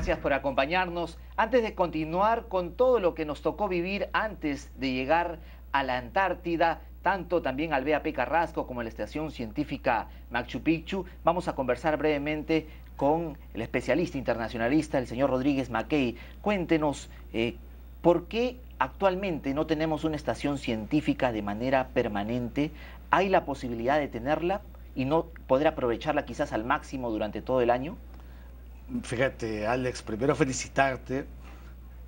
Gracias por acompañarnos. Antes de continuar con todo lo que nos tocó vivir antes de llegar a la Antártida, tanto también al BAP Carrasco como a la Estación Científica Machu Picchu, vamos a conversar brevemente con el especialista internacionalista, el señor Rodríguez Mackey. Cuéntenos eh, por qué actualmente no tenemos una estación científica de manera permanente. ¿Hay la posibilidad de tenerla y no poder aprovecharla quizás al máximo durante todo el año? Fíjate, Alex, primero felicitarte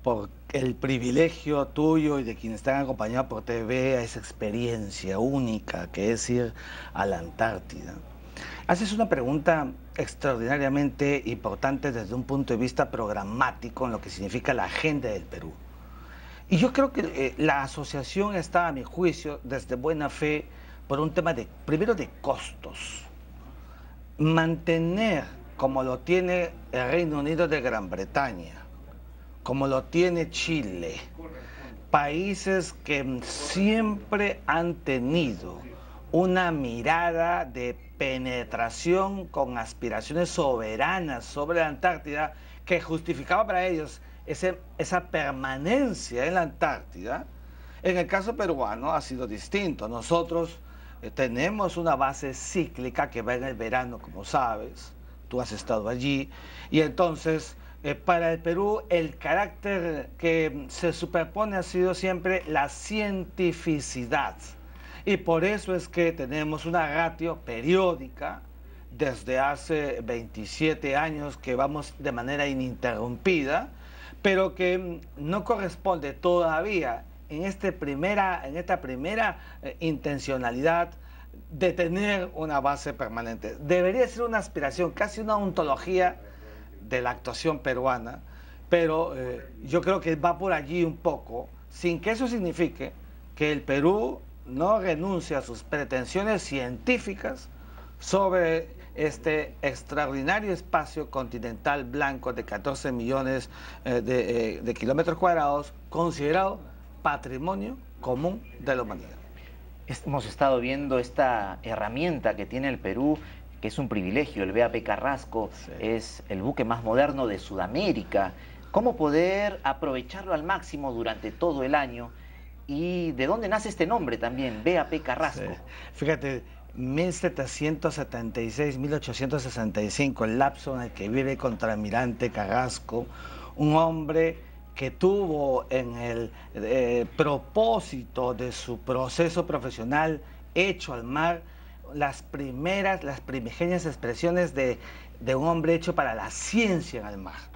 por el privilegio tuyo y de quienes están acompañados por TV a esa experiencia única que es ir a la Antártida. Haces una pregunta extraordinariamente importante desde un punto de vista programático en lo que significa la agenda del Perú. Y yo creo que eh, la asociación está, a mi juicio, desde buena fe, por un tema de, primero, de costos. Mantener como lo tiene el Reino Unido de Gran Bretaña, como lo tiene Chile, países que siempre han tenido una mirada de penetración con aspiraciones soberanas sobre la Antártida que justificaba para ellos ese, esa permanencia en la Antártida, en el caso peruano ha sido distinto. Nosotros eh, tenemos una base cíclica que va en el verano, como sabes, tú has estado allí, y entonces eh, para el Perú el carácter que se superpone ha sido siempre la cientificidad. Y por eso es que tenemos una ratio periódica desde hace 27 años que vamos de manera ininterrumpida, pero que mm, no corresponde todavía en, este esta primera eh, intencionalidad de tener una base permanente. Debería ser una aspiración, casi una ontología de la actuación peruana, pero eh, yo creo que va por allí un poco, sin que eso signifique que el Perú no renuncie a sus pretensiones científicas sobre este extraordinario espacio continental blanco de 14 millones eh, eh, de kilómetros cuadrados, considerado patrimonio común de la humanidad hemos estado viendo esta herramienta que tiene el Perú que es un privilegio, el BAP Carrasco, es el buque más moderno de Sudamérica. ¿Cómo poder aprovecharlo al máximo durante todo el año? ¿Y de dónde nace este nombre también, BAP Carrasco? Fíjate, 1776-1865, el lapso en el que vive Contramirante Carrasco, un hombre que tuvo en el eh, propósito de su proceso profesional hecho al mar las primeras, las primigenias expresiones de, de un hombre hecho para la ciencia en el mar.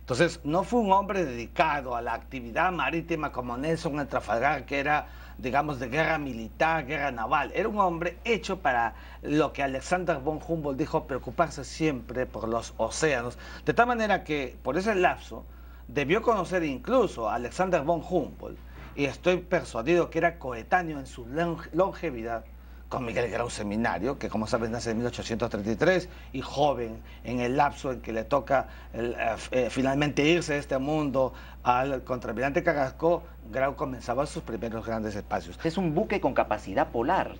Entonces, no fue un hombre dedicado a la actividad marítima como Nelson en Trafalgar, que era, digamos, de guerra militar, guerra naval. Era un hombre hecho para lo que Alexander von Humboldt dijo, preocuparse siempre por los océanos. De tal manera que, por ese lapso, debió conocer incluso a Alexander von Humboldt, y estoy persuadido que era coetáneo en su longevidad con Miguel Grau Seminario, que como saben nace en 1833 y joven en el lapso en que le toca eh, eh, finalmente irse de este mundo al contramirante Carrasco, Grau comenzaba sus primeros grandes espacios. Es un buque con capacidad polar,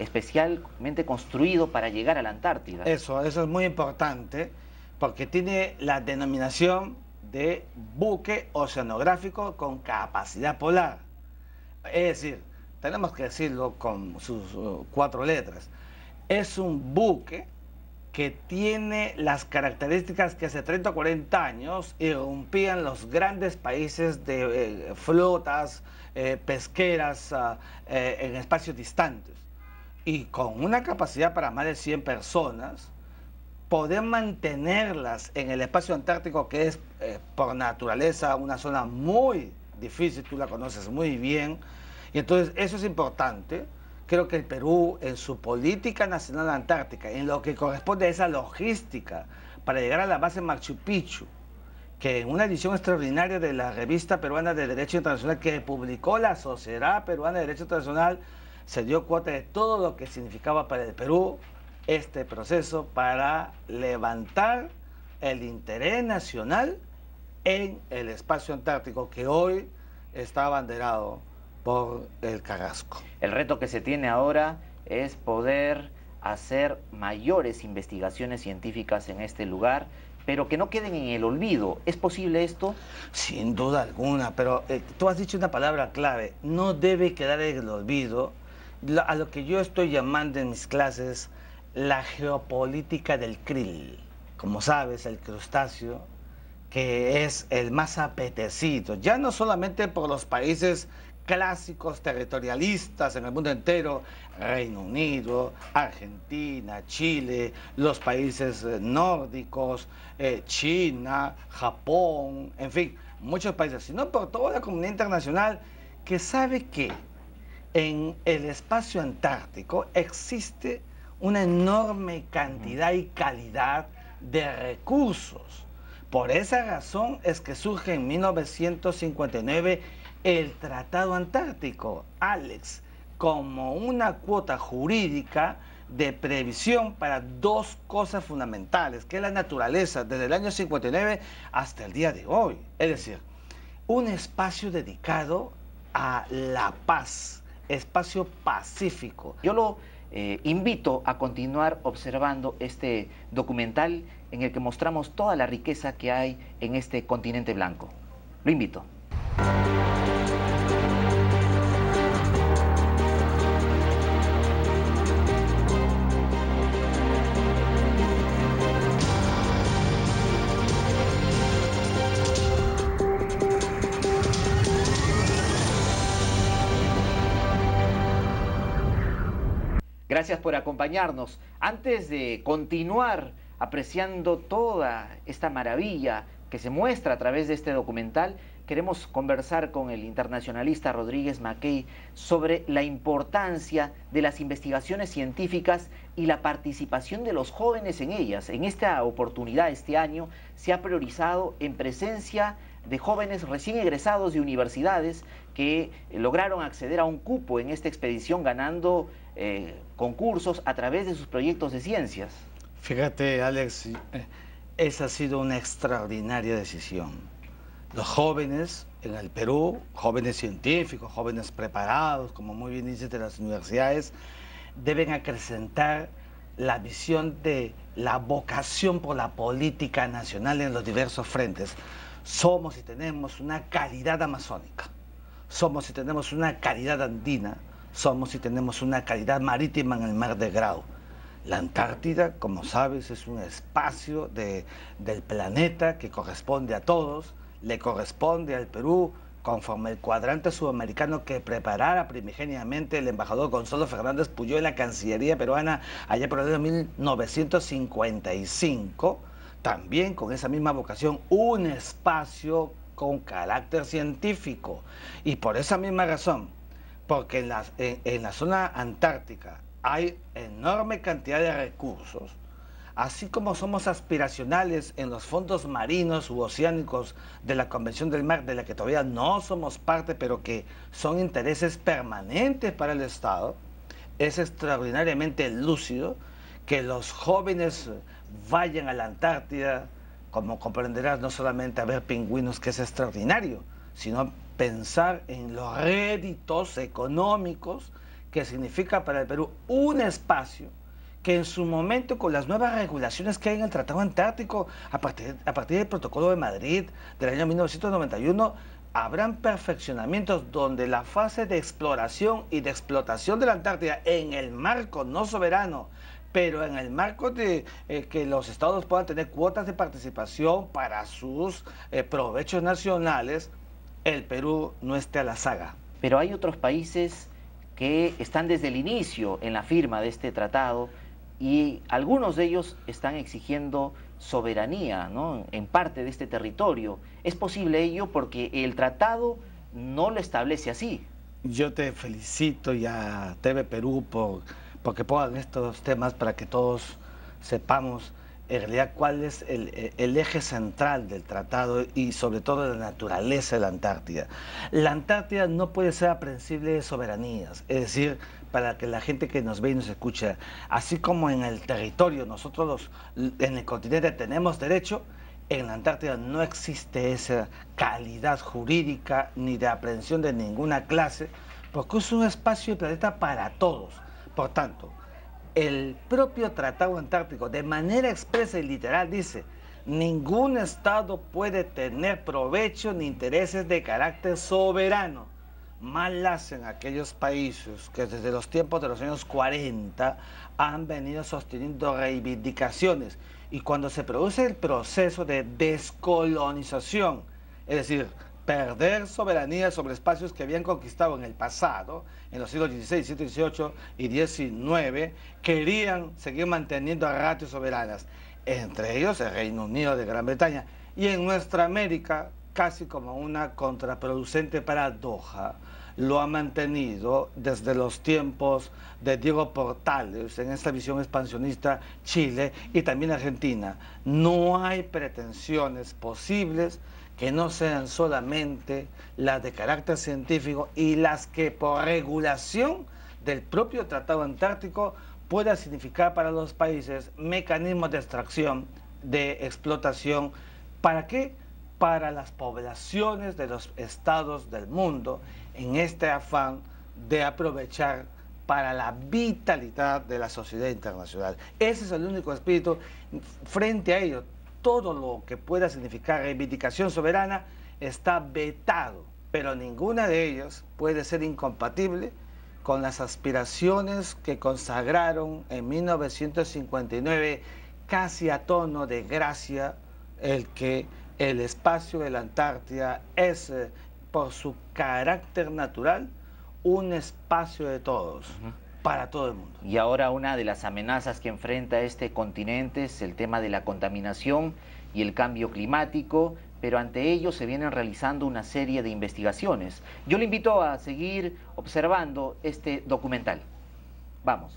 especialmente construido para llegar a la Antártida. Eso, eso es muy importante porque tiene la denominación de buque oceanográfico con capacidad polar. Es decir, tenemos que decirlo con sus uh, cuatro letras. Es un buque que tiene las características que hace 30 o 40 años irrumpían los grandes países de eh, flotas eh, pesqueras ah, eh, en espacios distantes. Y con una capacidad para más de 100 personas, poder mantenerlas en el espacio antártico que es por naturaleza una zona muy difícil, tú la conoces muy bien. Y entonces eso es importante. Creo que el Perú en su política nacional antártica, en lo que corresponde a esa logística para llegar a la base Machu Picchu, que en una edición extraordinaria de la revista peruana de Derecho Internacional que publicó la Sociedad Peruana de Derecho Internacional, se dio cuenta de todo lo que significaba para el Perú este proceso para levantar el interés nacional en el espacio antártico que hoy está abanderado por el carasco. El reto que se tiene ahora es poder hacer mayores investigaciones científicas en este lugar, pero que no queden en el olvido. ¿Es posible esto? Sin duda alguna, pero eh, tú has dicho una palabra clave, no debe quedar en el olvido a lo que yo estoy llamando en mis clases la geopolítica del krill. Como sabes, el crustáceo que es el más apetecido, ya no solamente por los países clásicos territorialistas en el mundo entero, Reino Unido, Argentina, Chile, los países eh, nórdicos, eh, China, Japón, en fin, muchos países, sino por toda la comunidad internacional que sabe que en el espacio antártico existe una enorme cantidad y calidad de recursos por esa razón es que surge en 1959 el Tratado Antártico, Alex, como una cuota jurídica de previsión para dos cosas fundamentales, que es la naturaleza desde el año 59 hasta el día de hoy. Es decir, un espacio dedicado a la paz, espacio pacífico. Yo lo eh, invito a continuar observando este documental en el que mostramos toda la riqueza que hay en este continente blanco. Lo invito. Gracias por acompañarnos. Antes de continuar apreciando toda esta maravilla que se muestra a través de este documental, queremos conversar con el internacionalista Rodríguez Mackay sobre la importancia de las investigaciones científicas y la participación de los jóvenes en ellas. En esta oportunidad, este año, se ha priorizado en presencia de jóvenes recién egresados de universidades que lograron acceder a un cupo en esta expedición ganando eh, concursos a través de sus proyectos de ciencias. Fíjate, Alex, esa ha sido una extraordinaria decisión. Los jóvenes en el Perú, jóvenes científicos, jóvenes preparados, como muy bien dices, de las universidades, deben acrecentar la visión de la vocación por la política nacional en los diversos frentes. Somos y tenemos una calidad amazónica, somos y tenemos una calidad andina, somos y tenemos una calidad marítima en el mar de Grau. La Antártida, como sabes, es un espacio del planeta que corresponde a todos, le corresponde al Perú conforme el cuadrante sudamericano que preparara primigeniamente el embajador Gonzalo Fernández Puyó en la Cancillería peruana allá por el año 1955, también con esa misma vocación, un espacio con carácter científico. Y por esa misma razón, porque en la, en, la zona antártica hay enorme cantidad de recursos, así como somos aspiracionales en los fondos marinos u oceánicos de la Convención del Mar, de la que todavía no somos parte, pero que son intereses permanentes para el Estado, es extraordinariamente lúcido que los jóvenes vayan a la Antártida, como comprenderás, no solamente a ver pingüinos, que es extraordinario, sino pensar en los réditos económicos que significa para el Perú un espacio que en su momento con las nuevas regulaciones que hay en el Tratado Antártico a partir, a partir del Protocolo de Madrid del año 1991 habrán perfeccionamientos donde la fase de exploración y de explotación de la Antártida en el marco no soberano pero en el marco de eh, que los estados puedan tener cuotas de participación para sus eh, provechos nacionales, el Perú no esté a la saga. Pero hay otros países que están desde el inicio en la firma de este tratado y algunos de ellos están exigiendo soberanía en parte de este territorio. ¿Es posible ello porque el tratado no lo establece así? Yo te felicito y a TV Perú por, porque pongan estos temas para que todos sepamos en realidad cuál es eh, el, eje central del tratado y sobre todo de la naturaleza de la Antártida. La Antártida no puede ser aprehensible de soberanías, es decir, para que la gente que nos ve y nos escucha, así como en el territorio nosotros en el continente tenemos derecho, en la Antártida no existe esa calidad jurídica ni de aprehensión de ninguna clase, porque es un espacio y planeta para todos. Por tanto, el propio Tratado Antártico, de manera expresa y literal, dice, ningún Estado puede tener provecho ni intereses de carácter soberano. Mal hacen aquellos países que desde los tiempos de los años 40 han venido sosteniendo reivindicaciones. Y cuando se produce el proceso de descolonización, es decir, perder soberanía sobre espacios que habían conquistado en el pasado, en los siglos XVI, XVII, XVIII y XIX, querían seguir manteniendo a ratios soberanas, entre ellos el Reino Unido de Gran Bretaña, y en nuestra América, casi como una contraproducente paradoja, lo ha mantenido desde los tiempos de Diego Portales en esta visión expansionista Chile y también Argentina. No hay pretensiones posibles que no sean solamente las de carácter científico y las que por regulación del propio Tratado Antártico pueda significar para los países mecanismos de extracción, de explotación. ¿Para qué? Para las poblaciones de los estados del mundo en este afán de aprovechar para la vitalidad de la sociedad internacional. Ese es el único espíritu. Frente a ello, todo lo que pueda significar reivindicación soberana está vetado, pero ninguna de ellas puede ser incompatible con las aspiraciones que consagraron en 1959 casi a tono de gracia el que el espacio de la Antártida es, eh, por su carácter natural, un espacio de todos para todo el mundo. Y ahora una de las amenazas que enfrenta este continente es el tema de la contaminación y el cambio climático, pero ante ello se vienen realizando una serie de investigaciones. Yo le invito a seguir observando este documental. Vamos.